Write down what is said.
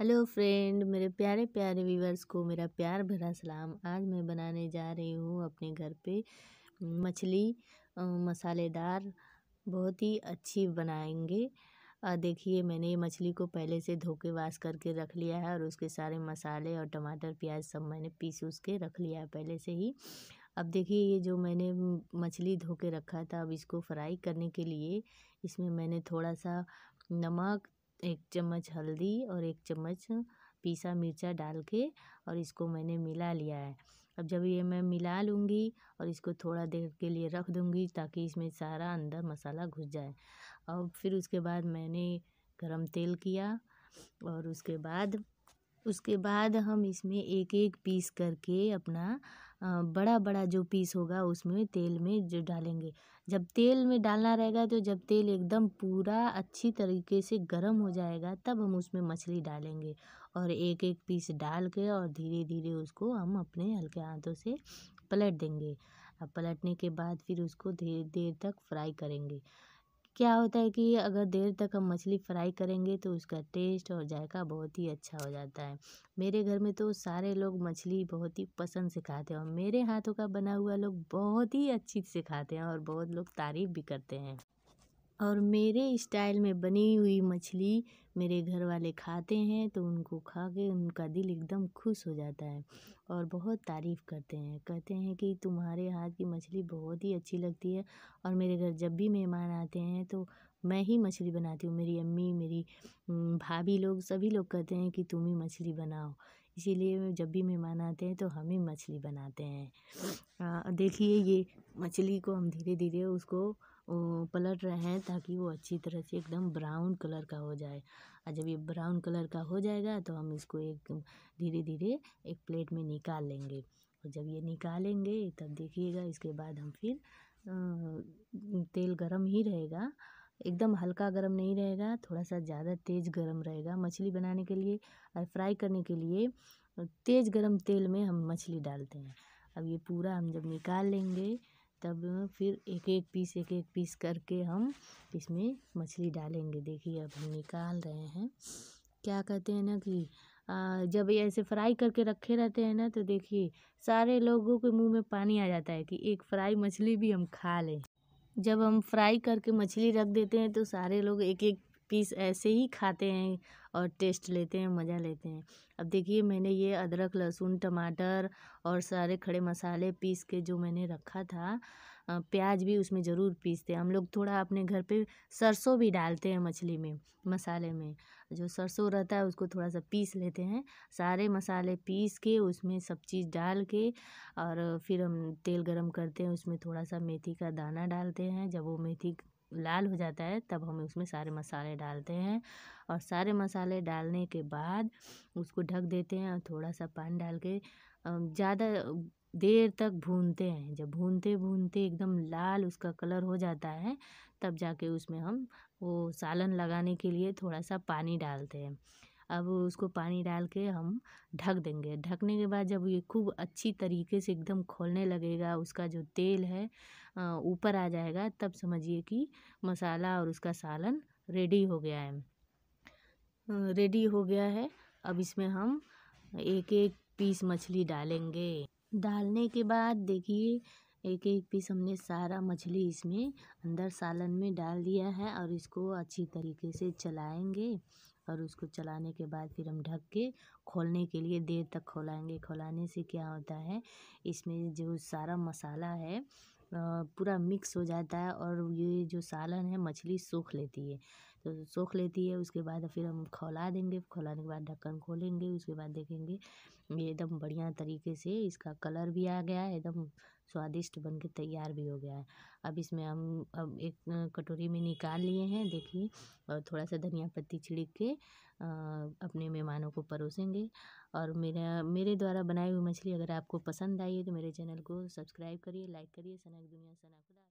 hello friend मेरे प्यारे प्यारे व्यूवर्स को मेरा प्यार भरा सलाम आज मैं बनाने जा रही हूँ अपने घर पे मछली मसालेदार बहुत ही अच्छी बनाएंगे देखिए मैंने ये मछली को पहले से धो के वाश करके रख लिया है और उसके सारे मसाले और टमाटर प्याज सब मैंने पीस उस के रख लिया है पहले से ही अब देखिए ये जो मैंने मछली धो के रखा था अब इसको फ्राई करने के लिए इसमें मैंने थोड़ा सा नमक एक चम्मच हल्दी और एक चम्मच पीसा मिर्चा डाल के और इसको मैंने मिला लिया है अब जब ये मैं मिला लूँगी और इसको थोड़ा देर के लिए रख दूँगी ताकि इसमें सारा अंदर मसाला घुस जाए और फिर उसके बाद मैंने गरम तेल किया और उसके बाद उसके बाद हम इसमें एक एक पीस करके अपना बड़ा बड़ा जो पीस होगा उसमें तेल में जो डालेंगे जब तेल में डालना रहेगा तो जब तेल एकदम पूरा अच्छी तरीके से गर्म हो जाएगा तब हम उसमें मछली डालेंगे और एक एक पीस डाल के और धीरे धीरे उसको हम अपने हल्के हाथों से पलट देंगे पलटने के बाद फिर उसको धीरे देर तक फ्राई करेंगे क्या होता है कि अगर देर तक हम मछली फ्राई करेंगे तो उसका टेस्ट और जायका बहुत ही अच्छा हो जाता है मेरे घर में तो सारे लोग मछली बहुत ही पसंद से खाते हैं और मेरे हाथों का बना हुआ लोग बहुत ही अच्छी से खाते हैं और बहुत लोग तारीफ़ भी करते हैं और मेरे स्टाइल में बनी हुई मछली मेरे घर वाले खाते हैं तो उनको खा के उनका दिल एकदम खुश हो जाता है और बहुत तारीफ़ करते हैं कहते हैं कि तुम्हारे हाथ की मछली बहुत ही अच्छी लगती है और मेरे घर जब भी मेहमान आते हैं तो मैं ही मछली बनाती हूँ मेरी अम्मी मेरी भाभी लोग सभी लोग कहते हैं कि तुम ही मछली बनाओ इसीलिए जब भी मेहमान आते हैं तो हम ही मछली बनाते हैं देखिए ये मछली को हम धीरे धीरे उसको पलट रहे हैं ताकि वो अच्छी तरह से एकदम ब्राउन कलर का हो जाए और जब ये ब्राउन कलर का हो जाएगा तो हम इसको एक धीरे धीरे एक प्लेट में निकाल लेंगे और जब ये निकालेंगे तब देखिएगा इसके बाद हम फिर तेल गरम ही रहेगा एकदम हल्का गरम नहीं रहेगा थोड़ा सा ज़्यादा तेज़ गरम रहेगा मछली बनाने के लिए और फ्राई करने के लिए तेज़ गरम तेल में हम मछली डालते हैं अब ये पूरा हम जब निकाल लेंगे तब फिर एक एक पीस एक एक पीस करके हम इसमें मछली डालेंगे देखिए अब हम निकाल रहे हैं क्या कहते हैं ना कि आ, जब ये ऐसे फ्राई करके रखे रहते हैं ना तो देखिए सारे लोगों के मुंह में पानी आ जाता है कि एक फ्राई मछली भी हम खा लें जब हम फ्राई करके मछली रख देते हैं तो सारे लोग एक एक पीस ऐसे ही खाते हैं और टेस्ट लेते हैं मज़ा लेते हैं अब देखिए मैंने ये अदरक लहसुन टमाटर और सारे खड़े मसाले पीस के जो मैंने रखा था प्याज भी उसमें ज़रूर पीसते हैं हम लोग थोड़ा अपने घर पे सरसों भी डालते हैं मछली में मसाले में जो सरसों रहता है उसको थोड़ा सा पीस लेते हैं सारे मसाले पीस के उसमें सब चीज़ डाल के और फिर हम तेल गरम करते हैं उसमें थोड़ा सा मेथी का दाना डालते हैं जब वो मेथी लाल हो जाता है तब हम उसमें सारे मसाले डालते हैं और सारे मसाले डालने के बाद उसको ढक देते हैं और थोड़ा सा पानी डाल के ज़्यादा देर तक भूनते हैं जब भूनते भूनते एकदम लाल उसका कलर हो जाता है तब जाके उसमें हम वो सालन लगाने के लिए थोड़ा सा पानी डालते हैं अब उसको पानी डाल के हम ढक देंगे ढकने के बाद जब ये खूब अच्छी तरीके से एकदम खोलने लगेगा उसका जो तेल है ऊपर आ जाएगा तब समझिए कि मसाला और उसका सालन रेडी हो गया है रेडी हो गया है अब इसमें हम एक एक पीस मछली डालेंगे डालने के बाद देखिए एक एक पीस हमने सारा मछली इसमें अंदर सालन में डाल दिया है और इसको अच्छी तरीके से चलाएंगे और उसको चलाने के बाद फिर हम ढक के खोलने के लिए देर तक खोलाएंगे खौलाने से क्या होता है इसमें जो सारा मसाला है पूरा मिक्स हो जाता है और ये जो सालन है मछली सूख लेती है तो सूख लेती है उसके बाद फिर हम खौला देंगे खौलाने के बाद ढक्कन खोलेंगे उसके बाद देखेंगे ये एकदम बढ़िया तरीके से इसका कलर भी आ गया है एकदम स्वादिष्ट बन के तैयार भी हो गया है अब इसमें हम अब एक कटोरी में निकाल लिए हैं देखिए और थोड़ा सा धनिया पत्ती छिड़क के अपने मेहमानों को परोसेंगे और मेरा मेरे द्वारा बनाई हुई मछली अगर आपको पसंद आई है तो मेरे चैनल को सब्सक्राइब करिए लाइक करिए सनक दुनिया सनक